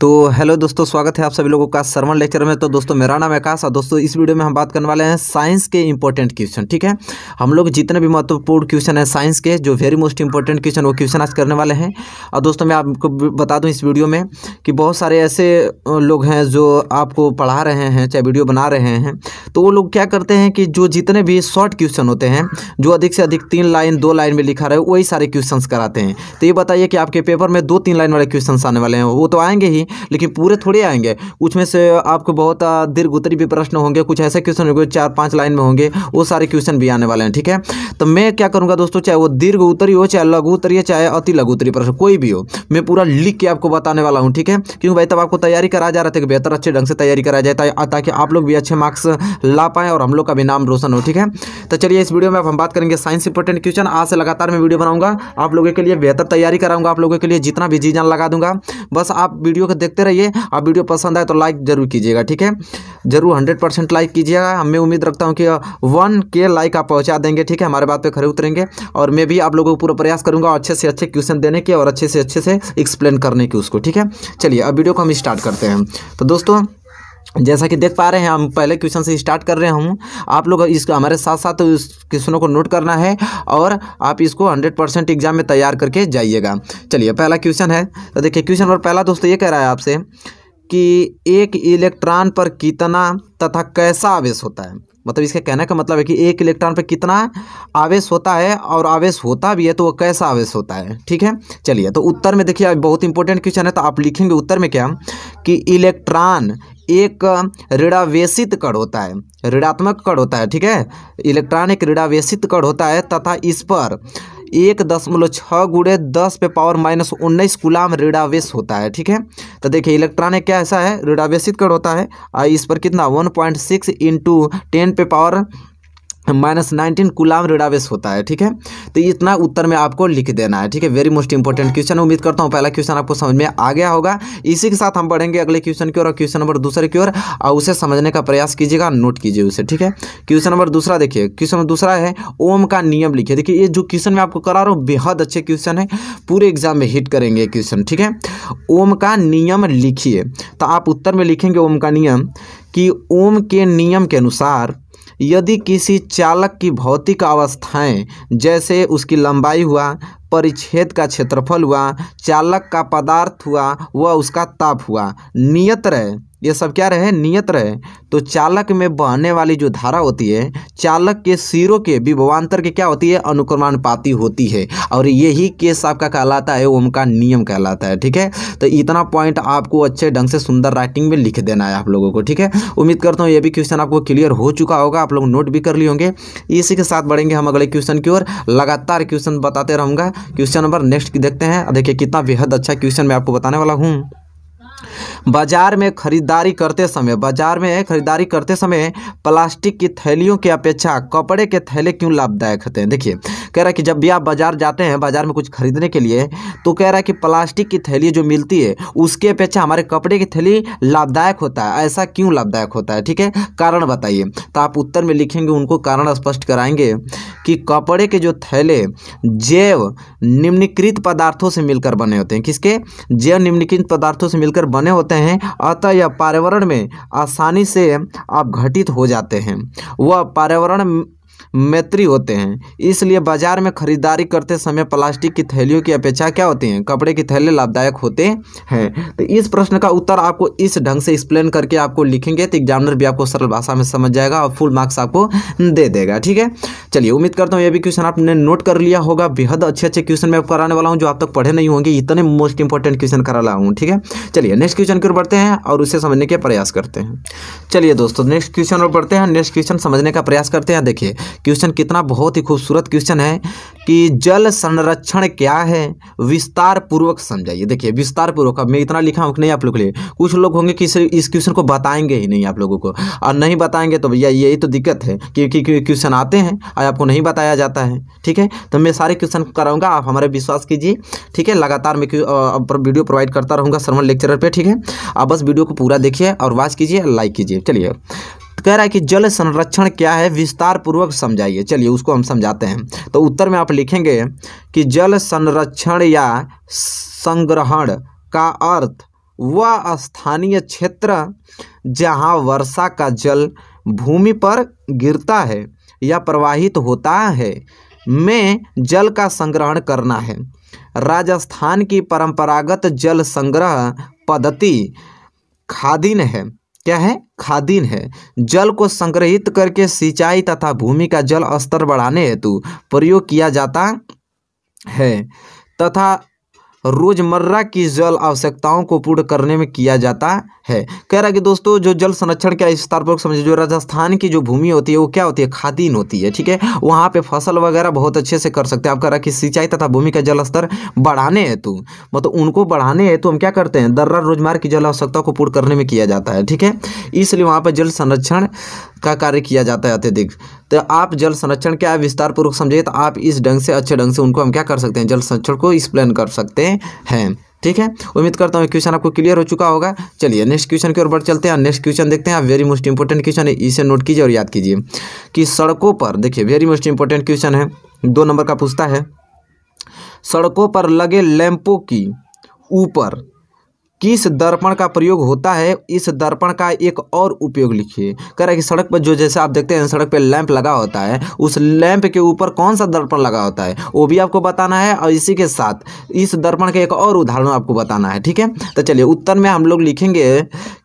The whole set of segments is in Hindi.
तो हेलो दोस्तों स्वागत है आप सभी लोगों का सरवन लेक्चर में तो दोस्तों मेरा नाम आकाश और दोस्तों इस वीडियो में हम बात करने वाले हैं साइंस के इंपॉर्टेंट क्वेश्चन ठीक है हम लोग जितने भी महत्वपूर्ण क्वेश्चन हैं साइंस के जो वेरी मोस्ट इंपॉर्टेंट क्वेश्चन वो क्वेश्चन आज करने वाले हैं और दोस्तों मैं आपको बता दूँ इस वीडियो में कि बहुत सारे ऐसे लोग हैं जो आपको पढ़ा रहे हैं चाहे वीडियो बना रहे हैं तो वो लोग क्या करते हैं कि जो जितने भी शॉर्ट क्वेश्चन होते हैं जो अधिक से अधिक तीन लाइन दो लाइन में लिखा रहे वही सारे क्वेश्चन कराते हैं तो ये बताइए कि आपके पेपर में दो तीन लाइन वाले क्वेश्चन आने वाले हैं वो तो आएंगे ही नहीं लेकिन पूरे थोड़े आएंगे उसमें से आपको बहुत दीर्घ उत्तरी भी प्रश्न होंगे कुछ ऐसे क्वेश्चन होंगे चार पाँच लाइन में होंगे वो सारे क्वेश्चन भी आने वाले हैं ठीक है तो मैं क्या करूँगा दोस्तों चाहे वो दीर्घ उत्तरी हो चाहे लघु उत्तरी चाहे अति लघु उत्तरी प्रश्न कोई भी हो मैं पूरा लिख के आपको बताने वाला हूँ ठीक है क्योंकि भाई तब आपको तैयारी करा जा रहा था कि बेहतर अच्छे ढंग से तैयारी करा जाए ताकि आप लोग भी अच्छे मार्क्स ला पाएँ और हम लोग का भी नाम रोशन हो ठीक है तो चलिए इस वीडियो में हम बात करेंगे साइंस इंपोर्टेंट क्वेश्चन आज से लगातार मैं वीडियो बनाऊंगा आप लोगों के लिए बेहतर तैयारी कराऊंगा आप लोगों के लिए जितना भी जी जान लगा दूंगा बस आप वीडियो को देखते रहिए आप वीडियो पसंद आए तो लाइक जरूर कीजिएगा ठीक है जरूर हंड्रेड परसेंट लाइक कीजिएगा मैं उम्मीद रखता हूँ कि वन के लाइक आप पहुँचा देंगे ठीक है हमारे बात पर खड़े उतरेंगे और मैं भी आप लोगों को पूरा प्रयास करूँगा अच्छे से अच्छे क्वेश्चन देने के और अच्छे से अच्छे से एक्सप्लेन करने की उसको ठीक है चलिए अब वीडियो को हम स्टार्ट करते हैं तो दोस्तों जैसा कि देख पा रहे हैं हम पहले क्वेश्चन से स्टार्ट कर रहे हूँ आप लोग इस हमारे साथ साथ इस क्वेश्चनों को नोट करना है और आप इसको 100 परसेंट एग्जाम में तैयार करके जाइएगा चलिए पहला क्वेश्चन है तो देखिए क्वेश्चन नंबर पहला दोस्तों ये कह रहा है आपसे कि एक इलेक्ट्रॉन पर कितना तथा कैसा आवेश होता है मतलब इसका कहने का मतलब है कि एक इलेक्ट्रॉन पर कितना आवेश होता है और आवेश होता भी है तो वो कैसा आवेश होता है ठीक है चलिए तो उत्तर में देखिए बहुत इंपॉर्टेंट क्वेश्चन है तो आप लिखेंगे उत्तर में क्या कि इलेक्ट्रॉन एक ऋणावेशित कण होता है ऋणात्मक कण होता है ठीक है इलेक्ट्रॉन एक ऋणावेशित कण होता है तथा इस पर एक दशमलव छः गुड़े दस पे पावर माइनस उन्नीस गुलाम ऋणावेश होता है ठीक है तो देखिए इलेक्ट्रॉन क्या ऐसा है ऋणावेशित कण होता है और इस पर कितना one point six into ten पे पावर माइनस नाइनटीन कुलाम रेडावेश होता है ठीक है तो इतना उत्तर में आपको लिख देना है ठीक है वेरी मोस्ट इंपॉर्टेंट क्वेश्चन उम्मीद करता हूँ पहला क्वेश्चन आपको समझ में आ गया होगा इसी के साथ हम बढ़ेंगे अगले क्वेश्चन की ओर और क्वेश्चन नंबर दूसरे की ओर और उसे समझने का प्रयास कीजिएगा नोट कीजिए उसे ठीक है क्वेश्चन नंबर दूसरा देखिए क्वेश्चन नंबर दूसरा है ओम का नियम लिखिए देखिए ये जो क्वेश्चन मैं आपको करा रहा हूँ बेहद अच्छे क्वेश्चन है पूरे एग्जाम में हिट करेंगे क्वेश्चन ठीक है ओम का नियम लिखिए तो आप उत्तर में लिखेंगे ओम का नियम कि ओम के नियम के अनुसार यदि किसी चालक की भौतिक अवस्थाएं जैसे उसकी लंबाई हुआ परिच्छेद का क्षेत्रफल हुआ चालक का पदार्थ हुआ व उसका ताप हुआ नियत रहे ये सब क्या रहे नियत रहे तो चालक में बहने वाली जो धारा होती है चालक के सिरों के विभवान्तर के क्या होती है अनुक्रमानुपाती होती है और यही केस आपका कहलाता है ओम का नियम कहलाता है ठीक है तो इतना पॉइंट आपको अच्छे ढंग से सुंदर राइटिंग में लिख देना है आप लोगों को ठीक है उम्मीद करता हूँ ये भी क्वेश्चन आपको क्लियर हो चुका होगा आप लोग नोट भी कर लिए होंगे इसी के साथ बढ़ेंगे हम अगले क्वेश्चन की ओर लगातार क्वेश्चन बताते रहूँगा क्वेश्चन नंबर नेक्स्ट देखते हैं देखिए कितना बेहद अच्छा क्वेश्चन मैं आपको बताने वाला हूँ बाजार में खरीदारी करते समय बाजार में खरीदारी करते समय प्लास्टिक की थैलियों की अपेक्षा कपड़े के थैले क्यों लाभदायक होते हैं देखिए कह रहा है कि जब भी आप बाजार जाते हैं बाजार में कुछ खरीदने के लिए तो कह रहा है कि प्लास्टिक की थैली जो मिलती है उसके अपेक्षा हमारे कपड़े की थैली लाभदायक होता है ऐसा क्यों लाभदायक होता है ठीक है कारण बताइए तो आप उत्तर में लिखेंगे उनको कारण स्पष्ट कराएंगे कि कपड़े के जो थैले जैव निम्नकृत पदार्थों से मिलकर बने होते हैं किसके जैव निम्नकृत पदार्थों से मिलकर बने होते हैं अतः यह पर्यावरण में आसानी से अपघटित हो जाते हैं वह पर्यावरण मैत्री होते हैं इसलिए बाजार में खरीदारी करते समय प्लास्टिक की थैलियों की अपेक्षा क्या होती हैं कपड़े की थैले लाभदायक होते हैं तो इस प्रश्न का उत्तर आपको इस ढंग से एक्सप्लेन करके आपको लिखेंगे तो एग्जामिनर भी आपको सरल भाषा में समझ जाएगा और फुल मार्क्स आपको दे देगा ठीक है चलिए उम्मीद करता हूँ ये भी क्वेश्चन आपने नोट कर लिया होगा बेहद अच्छे अच्छे क्वेश्चन मैं कराने वाला हूँ जो आप तक पढ़े नहीं होंगे इतने मोस्ट इंपॉर्टेंट क्वेश्चन करा रहा हूँ ठीक है चलिए नेक्स्ट क्वेश्चन की ओर बढ़ते हैं और उसे समझने के प्रयास करते हैं चलिए दोस्तों नेक्स्ट क्वेश्चन और बढ़ते हैं नेक्स्ट क्वेश्चन समझने का प्रयास करते हैं देखिए क्वेश्चन कितना बहुत ही खूबसूरत क्वेश्चन है कि जल संरक्षण क्या है विस्तार पूर्वक समझाइए देखिए विस्तार पूर्वक अब मैं इतना लिखा हूँ कि नहीं आप लोग के लिए कुछ लोग होंगे कि इस क्वेश्चन को बताएंगे ही नहीं आप लोगों को और नहीं बताएंगे तो भैया यही तो दिक्कत है क्योंकि क्वेश्चन आते हैं और आपको नहीं बताया जाता है ठीक है तो मैं सारे क्वेश्चन कराऊंगा आप हमारे विश्वास कीजिए ठीक है लगातार मैं वीडियो प्रोवाइड करता रहूँगा सरमन लेक्चर पर ठीक है आप बस वीडियो को पूरा देखिए और वॉच कीजिए लाइक कीजिए चलिए कह रहा है कि जल संरक्षण क्या है विस्तार पूर्वक समझाइए चलिए उसको हम समझाते हैं तो उत्तर में आप लिखेंगे कि जल संरक्षण या संग्रहण का अर्थ वह स्थानीय क्षेत्र जहां वर्षा का जल भूमि पर गिरता है या प्रवाहित होता है में जल का संग्रहण करना है राजस्थान की परंपरागत जल संग्रह पद्धति खादिन है क्या है खादिन है जल को संग्रहित करके सिंचाई तथा भूमि का जल स्तर बढ़ाने हेतु प्रयोग किया जाता है तथा रोज़मर्रा की जल आवश्यकताओं को पूर्ण करने में किया जाता है कह रहा है कि दोस्तों जो जल संरक्षण का विस्तारपूर्वक समझे जो राजस्थान की जो भूमि होती है वो क्या होती है खादीन होती है ठीक है वहाँ पे फसल वगैरह बहुत अच्छे से कर सकते हैं आप कह रहा है कि सिंचाई तथा भूमि का जल स्तर बढ़ाने हेतु मतलब उनको बढ़ाने हेतु हम क्या करते हैं दर्रा रोजमार की जल आवश्यकता को पूर्ण करने में किया जाता है ठीक है इसलिए वहाँ पर जल संरक्षण का कार्य किया जाता है अत्यधिक तो आप जल संरक्षण क्या है विस्तार पूर्वक समझिए तो आप इस ढंग से अच्छे ढंग से उनको हम क्या कर सकते हैं जल संरक्षण को एक्सप्लेन कर सकते हैं ठीक है उम्मीद करता हूँ क्वेश्चन आपको क्लियर हो चुका होगा चलिए नेक्स्ट क्वेश्चन की ओर बढ़ चलते हैं नेक्स्ट क्वेश्चन देखते हैं वेरी मोस्ट इंपॉर्टेंट क्वेश्चन है इसे नोट कीजिए और याद कीजिए कि सड़कों पर देखिए वेरी मोस्ट इंपॉर्टेंट क्वेश्चन है दो नंबर का पूछता है सड़कों पर लगे लैंपों की ऊपर किस दर्पण का प्रयोग होता है इस दर्पण का एक और उपयोग लिखिए कह रहा है कि सड़क पर जो जैसे आप देखते हैं सड़क पर लैंप लगा होता है उस लैंप के ऊपर कौन सा दर्पण लगा होता है वो भी आपको बताना है और इसी के साथ इस दर्पण का एक और उदाहरण आपको बताना है ठीक है तो चलिए उत्तर में हम लोग लिखेंगे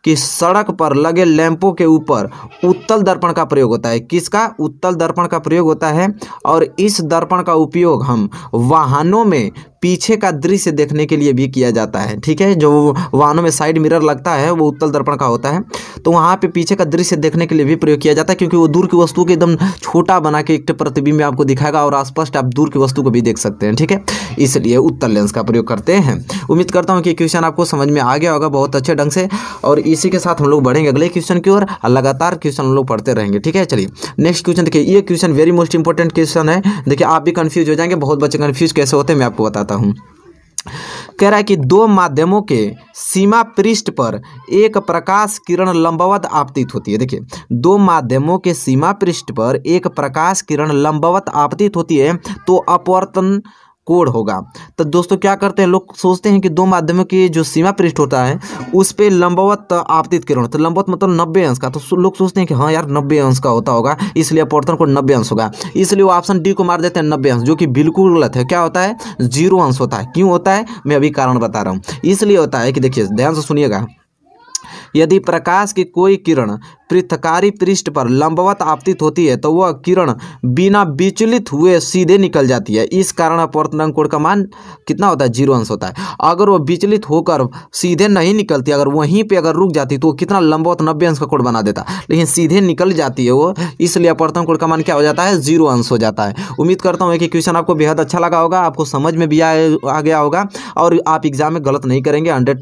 कि सड़क पर लगे लैंपों के ऊपर उत्तल दर्पण का प्रयोग होता है किसका उत्तल दर्पण का प्रयोग होता है और इस दर्पण का उपयोग हम वाहनों में पीछे का दृश्य देखने के लिए भी किया जाता है ठीक है जो वाहनों में साइड मिरर लगता है वो उत्तल दर्पण का होता है तो वहाँ पे पीछे का दृश्य देखने के लिए भी प्रयोग किया जाता है क्योंकि वो दूर की वस्तु को एकदम छोटा बना के एक प्रतिबिंब आपको दिखाएगा और स्पष्ट आप दूर की वस्तु को भी देख सकते हैं ठीक है इसलिए उत्तर लेंस का प्रयोग करते हैं उम्मीद करता हूँ कि क्वेश्चन आपको समझ में आ गया होगा बहुत अच्छे ढंग से और इसी के साथ हम लोग बढ़ेंगे अगले क्वेश्चन की ओर लगातार क्वेश्चन हम लोग पढ़ते रहेंगे ठीक है चलिए नेक्स्ट क्वेश्चन देखिए ये question very most important question है देखिए आप भी कन्फ्यूज हो जाएंगे बहुत बच्चे कन्फ्यूज कैसे होते हैं मैं आपको बताता हूँ बताता हूँ कह रहा है कि दो माध्यमों के सीमा पृष्ठ पर एक प्रकाश किरण लंबवत आपतित होती है देखिए दो माध्यमों के सीमा पृष्ठ पर एक प्रकाश किरण लंबवत आपतित होती है तो अपवर्तन कोड होगा तो दोस्तों क्या करते हैं लोग सोचते हैं कि दो माध्यमों की जो सीमा पृष्ठ होता है उस पर लंबवत आपतित किरण तो लंबवत मतलब नब्बे अंश का तो लोग सोचते हैं कि हाँ यार नब्बे अंश का होता होगा इसलिए अपवर्तन को नब्बे अंश होगा इसलिए वो ऑप्शन डी को मार देते हैं नब्बे अंश जो कि बिल्कुल गलत है क्या होता है जीरो अंश होता है क्यों होता है मैं अभी कारण बता रहा हूँ इसलिए होता है कि देखिए ध्यान से सुनिएगा यदि प्रकाश की कोई किरण पृथकारी पृष्ठ पर लंबवत आपतित होती है तो वह किरण बिना विचलित हुए सीधे निकल जाती है इस कारण अपवर्तनांक का मान कितना होता है जीरो अंश होता है अगर वो विचलित होकर सीधे नहीं निकलती अगर वहीं पे अगर रुक जाती तो वो कितना लंबवत नब्बे अंश का कोण बना देता लेकिन सीधे निकल जाती है वो इसलिए अपवर्तन कोण का मान क्या हो जाता है जीरो अंश हो जाता है उम्मीद करता हूँ कि क्वेश्चन आपको बेहद अच्छा लगा होगा आपको समझ में भी आ गया होगा और आप एग्जाम में गलत नहीं करेंगे हंड्रेड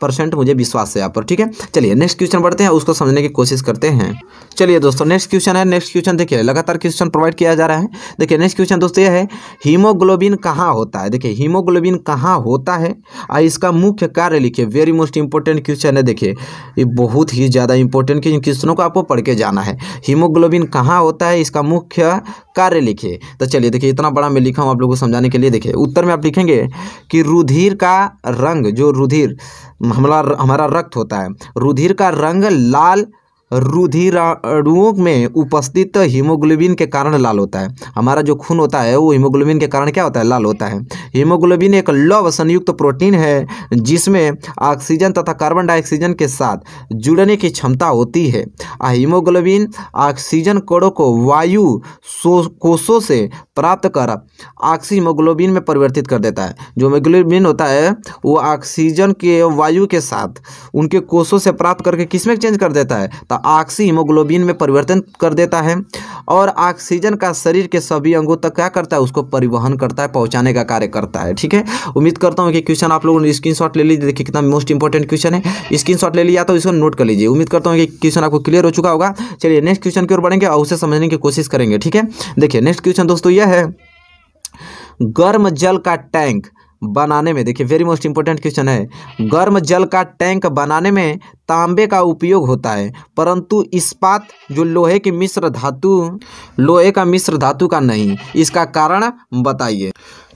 परसेंट मुझे विश्वास है यहाँ पर ठीक है चलिए नेक्स्ट क्वेश्चन बढ़ते हैं उसको समझने की कोशिश करते हैं चलिए दोस्तों नेक्स्ट क्वेश्चन है नेक्स्ट क्वेश्चन देखिए लगातार क्वेश्चन प्रोवाइड किया जा रहा है देखिए नेक्स्ट क्वेश्चन दोस्तों ये है हीमोग्लोबिन कहाँ होता है देखिए हीमोग्लोबिन कहाँ होता है और इसका मुख्य कार्य लिखिए वेरी मोस्ट इंपॉर्टेंट क्वेश्चन है देखिए ये बहुत ही ज़्यादा इंपॉर्टेंट क्वेश्चनों को आपको पढ़ के जाना है हीमोग्लोबिन कहाँ होता है इसका मुख्य कार्य लिखिए तो चलिए देखिए इतना बड़ा मैं लिखा हूँ आप लोगों को समझाने के लिए देखिए उत्तर में आप लिखेंगे कि रुधिर का रंग जो रुधिर हमारा हमारा रक्त होता है रुधिर का रंग लाल रुधिराणुओं में उपस्थित हीमोग्लोबिन के कारण लाल होता है हमारा जो खून होता है वो हीमोग्लोबिन के कारण क्या होता है लाल होता है हीमोग्लोबिन एक लव संयुक्त प्रोटीन है जिसमें ऑक्सीजन तथा कार्बन डाइऑक्सीजन के साथ जुड़ने की क्षमता होती है हीमोग्लोबिन ऑक्सीजन कोड़ों को वायु कोषों से प्राप्त कर ऑक्सीमोग्लोबिन में परिवर्तित कर देता है जो हिमोग्लोबिन होता है वो ऑक्सीजन के वायु के साथ उनके कोषों से प्राप्त करके किस में चेंज कर देता है तो ऑक्सी में परिवर्तन कर देता है और ऑक्सीजन का शरीर के सभी अंगों तक क्या करता है उसको परिवहन करता है पहुंचाने का कार्य करता है ठीक है उम्मीद करता हूं कि क्वेश्चन आप लोगों ने स्क्रीनशॉट ले लीजिए देखिए कितना मोस्ट इंपॉर्टेंट क्वेश्चन है स्क्रीनशॉट ले लिया तो इसको नोट कर लीजिए उम्मीद करता हूँ कि क्वेश्चन आपको क्लियर हो चुका होगा चलिए नेक्स्ट क्वेश्चन की ओर बढ़ेंगे और उसे समझने की कोशिश करेंगे ठीक है देखिए नेक्स्ट क्वेश्चन दोस्तों यह है गर्म जल का टैंक बनाने में देखिए वेरी मोस्ट इंपॉर्टेंट क्वेश्चन है गर्म जल का टैंक बनाने में तांबे का उपयोग होता है परंतु इस्पात जो लोहे की मिश्र धातु लोहे का मिश्र धातु का नहीं इसका कारण बताइए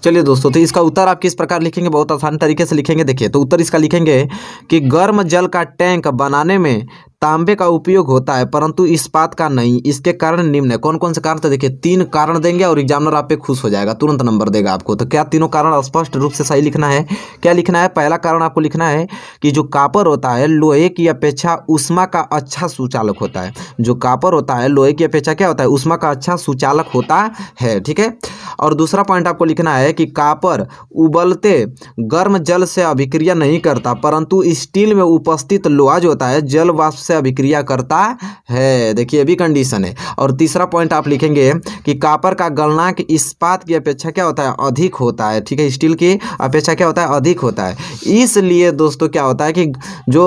चलिए दोस्तों तो इसका उत्तर आप किस प्रकार लिखेंगे बहुत आसान तरीके से लिखेंगे देखिए तो उत्तर इसका लिखेंगे कि गर्म जल का टैंक बनाने में तांबे का उपयोग होता है परंतु इस्पात का नहीं इसके कारण निम्न है कौन कौन से कारण तो देखिए तीन कारण देंगे और एग्जामिनर आप पे खुश हो जाएगा तुरंत नंबर देगा आपको तो क्या तीनों कारण स्पष्ट रूप से सही लिखना है क्या लिखना है पहला कारण आपको लिखना है कि जो कापर होता है लोहे की अपेक्षा उष्मा का अच्छा सुचालक होता है जो कापर होता है लोहे की अपेक्षा क्या होता है उष्मा का अच्छा सुचालक होता है ठीक है और दूसरा पॉइंट आपको लिखना है कि कापर उबलते गर्म जल से अभिक्रिया नहीं करता परंतु स्टील में उपस्थित लोहा जो होता है जल वाष्प से अभिक्रिया करता है देखिए ये भी कंडीशन है और तीसरा पॉइंट आप लिखेंगे कि कापर का गलनाक इस्पात की अपेक्षा क्या होता है अधिक होता है ठीक है स्टील की अपेक्षा क्या होता है अधिक होता है इसलिए दोस्तों क्या होता है कि जो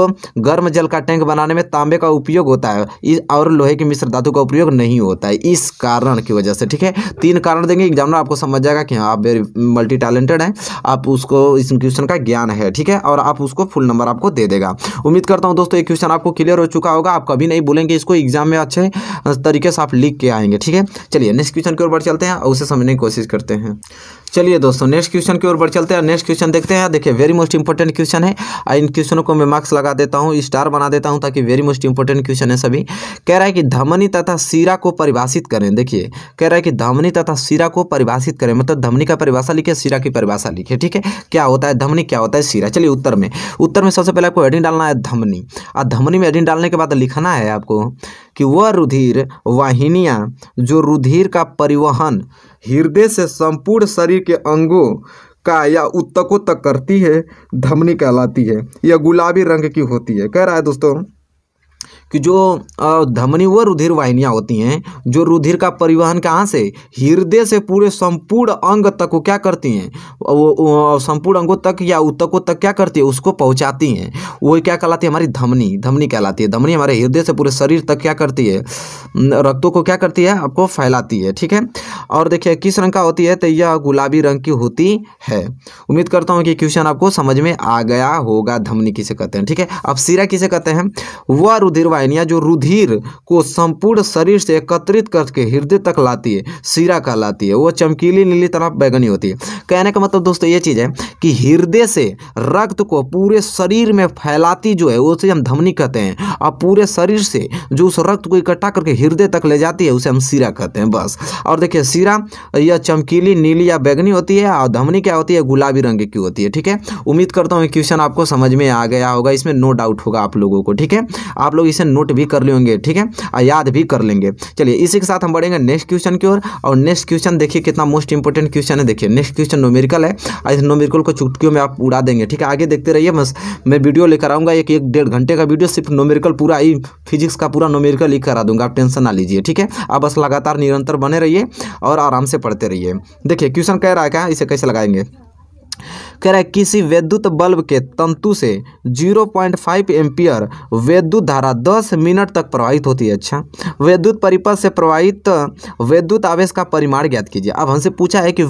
गर्म जल का टैंक बनाने में तांबे का उपयोग होता है और लोहे की मिश्र धातु का उपयोग नहीं होता है इस कारण की वजह से ठीक है तीन कारण देंगे एग्जामिनर आपको समझ जाएगा कि हाँ आप वेरी मल्टी टैलेंटेड हैं आप उसको इस क्वेश्चन का ज्ञान है ठीक है और आप उसको फुल नंबर आपको दे देगा उम्मीद करता हूँ दोस्तों ये क्वेश्चन आपको क्लियर हो चुका होगा आप कभी नहीं बोलेंगे इसको एग्जाम में अच्छे तरीके से आप लिख के आएंगे ठीक है चलिए नेक्स्ट क्वेश्चन की ओर बढ़ चलते हैं और उसे समझने की कोशिश करते हैं चलिए दोस्तों नेक्स्ट क्वेश्चन की ओर बढ़ चलते हैं नेक्स्ट क्वेश्चन देखते हैं देखिए वेरी मोस्ट इंपॉर्टेंट क्वेश्चन है इन क्वेश्चनों को मैं मार्क्स लगा देता हूँ स्टार बना देता हूँ ताकि वेरी मोस्ट इंपॉर्टेंट क्वेश्चन है सभी कह रहा है कि धमनी तथा सीरा को परिभाषित करें देखिए कह रहा है कि धमनी तथा सीरा को परिभाषित करें मतलब धमनी का परिभाषा लिखे सीरा की परिभाषा लिखे ठीक है क्या होता है धमनी क्या होता है सीरा चलिए उत्तर में उत्तर में सबसे पहले आपको एडिन डालना है धमनी और धमनी में एडिन डालने के बाद लिखना है आपको कि वह रुधिर वाहिनियाँ जो रुधिर का परिवहन हृदय से संपूर्ण शरीर के अंगों का या उत्तकों तक करती है धमनी कहलाती है यह गुलाबी रंग की होती है कह रहा है दोस्तों कि जो धमनी व रुधिर वाहिनियाँ होती हैं जो रुधिर का परिवहन कहाँ से हृदय से पूरे संपूर्ण अंग तक को क्या करती हैं वो संपूर्ण अंगों तक या उत्तकों तक क्या करती है उसको पहुँचाती हैं वो क्या कहलाती है हमारी धमनी धमनी कहलाती है धमनी हमारे हृदय से पूरे शरीर तक क्या करती है रक्तों को क्या करती है आपको फैलाती है ठीक है और देखिए किस रंग का होती है तो यह गुलाबी रंग की होती है उम्मीद करता हूँ कि क्वेश्चन आपको समझ में आ गया होगा धमनी किसे कहते हैं ठीक है अब सिरा किसे कहते हैं वह रुधिर टर्बाइन या जो रुधिर को संपूर्ण शरीर से एकत्रित करके हृदय तक लाती है सीरा कहलाती है वो चमकीली नीली तरह बैगनी होती है कहने का मतलब दोस्तों ये चीज़ है कि हृदय से रक्त को पूरे शरीर में फैलाती जो है उसे हम धमनी कहते हैं और पूरे शरीर से जो उस रक्त को इकट्ठा करके हृदय तक ले जाती है उसे हम सिरा कहते हैं बस और देखिए सिरा यह चमकीली नीली या बैगनी होती है और धमनी क्या होती है गुलाबी रंग की होती है ठीक है उम्मीद करता हूँ क्वेश्चन आपको समझ में आ गया होगा इसमें नो डाउट होगा आप लोगों को ठीक है आप लोग इसे क्वेश्चन नोट भी कर लेंगे ठीक है याद भी कर लेंगे चलिए इसी के साथ हम बढ़ेंगे नेक्स्ट क्वेश्चन की ओर और नेक्स्ट क्वेश्चन देखिए कितना मोस्ट इंपॉर्टेंट क्वेश्चन है देखिए नेक्स्ट क्वेश्चन नोमेरिकल है इस नोमेरिकल को चुटकियों में आप उड़ा देंगे ठीक है आगे देखते रहिए बस मैं वीडियो लेकर आऊँगा एक एक डेढ़ घंटे का वीडियो सिर्फ नोमेरिकल पूरा ही फिजिक्स का पूरा नोमेरिकल ही करा दूंगा आप टेंशन ना लीजिए ठीक है आप बस लगातार निरंतर बने रहिए और आराम से पढ़ते रहिए देखिए क्वेश्चन कह रहा है क्या इसे कैसे लगाएंगे कह रहा है किसी विद्युत बल्ब के तंतु से 0.5 पॉइंट एम्पियर विद्युत धारा 10 मिनट तक प्रवाहित होती है अच्छा विद्युत परिपथ से प्रवाहित विद्युत आवेश का परिमाण ज्ञात कीजिए अब हमसे पूछा है कि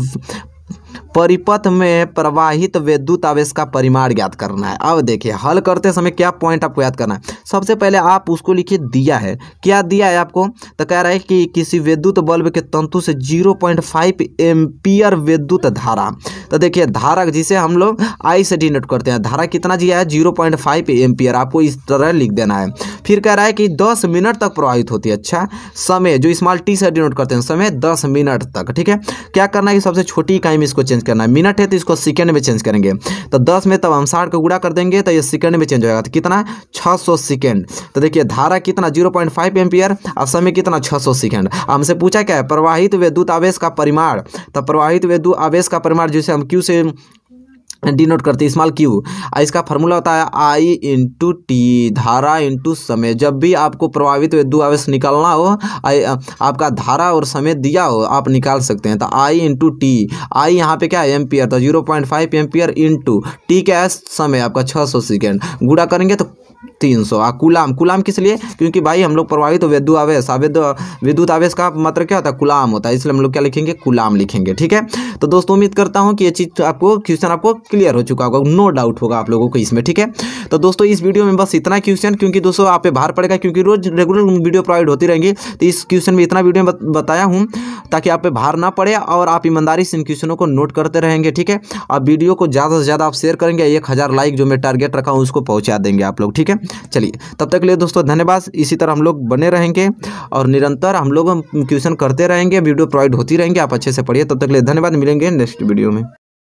परिपथ में प्रवाहित विद्युत आवेश का परिमाण ज्ञात करना है अब देखिए हल करते समय क्या पॉइंट आपको याद करना है सबसे पहले आप उसको लिखिए दिया है क्या दिया है आपको तो कह रहा है कि किसी विद्युत बल्ब के तंतु से 0.5 पॉइंट विद्युत धारा तो देखिए धारा जिसे हम लोग आई से डिनोट करते हैं धारा कितना दिया है जीरो पॉइंट आपको इस तरह लिख देना है फिर कह रहा है कि दस मिनट तक प्रवाहित होती है अच्छा समय जो स्मॉल टी से डिनोट करते हैं समय दस मिनट तक ठीक है क्या करना है कि सबसे छोटी इकाई में इसको चेंज करना है मिनट है तो इसको सेकेंड में चेंज करेंगे तो दस में तब हम साठ को गुड़ा कर देंगे तो ये सेकेंड में चेंज हो जाएगा तो कितना छः सौ सेकेंड तो देखिए धारा कितना जीरो पॉइंट फाइव एम्पियर और समय कितना छः सौ सेकेंड हमसे पूछा क्या है प्रवाहित विद्युत आवेश का परिमाण तो प्रवाहित विद्युत आवेश का परिमाण जिसे हम क्यू से डिनोट करती हैं स्मॉल क्यू इसका फार्मूला होता है आई इंटू टी धारा इंटू समय जब भी आपको प्रभावित विद्यु आवेश निकालना हो आई आपका धारा और समय दिया हो आप निकाल सकते हैं तो आई इंटू टी आई यहाँ पे क्या है एम्पियर तो zero point five ampere into T क्या है समय आपका छः सौ सेकेंड गुड़ा करेंगे तो तीन सौ कुलाम कुलाम किस लिए क्योंकि भाई हम लोग प्रभावित तो विद्युत आवेश आवेद विद्युत आवेश का मात्र क्या होता है कुलाम होता है इसलिए हम लोग क्या लिखेंगे कुलाम लिखेंगे ठीक है तो दोस्तों उम्मीद करता हूँ कि ये चीज़ आपको क्वेश्चन आपको क्लियर हो चुका होगा नो डाउट होगा आप लोगों को इसमें ठीक है तो दोस्तों इस वीडियो में बस इतना क्वेश्चन क्योंकि दोस्तों आप पे भार पड़ेगा क्योंकि रोज रेगुलर वीडियो प्रोवाइड होती रहेंगी तो इस क्वेश्चन में इतना वीडियो बताया हूँ ताकि आप पे भार ना पड़े और आप ईमानदारी से इन क्वेश्चनों को नोट करते रहेंगे ठीक है और वीडियो को ज़्यादा से ज़्यादा आप शेयर करेंगे एक लाइक जो मैं टारगेट रखा हूँ उसको पहुँचा देंगे आप लोग ठीक ठीक है चलिए तब तक के लिए दोस्तों धन्यवाद इसी तरह हम लोग बने रहेंगे और निरंतर हम लोग क्वेश्चन करते रहेंगे वीडियो प्रोवाइड होती रहेंगे आप अच्छे से पढ़िए तब तक के लिए धन्यवाद मिलेंगे नेक्स्ट वीडियो में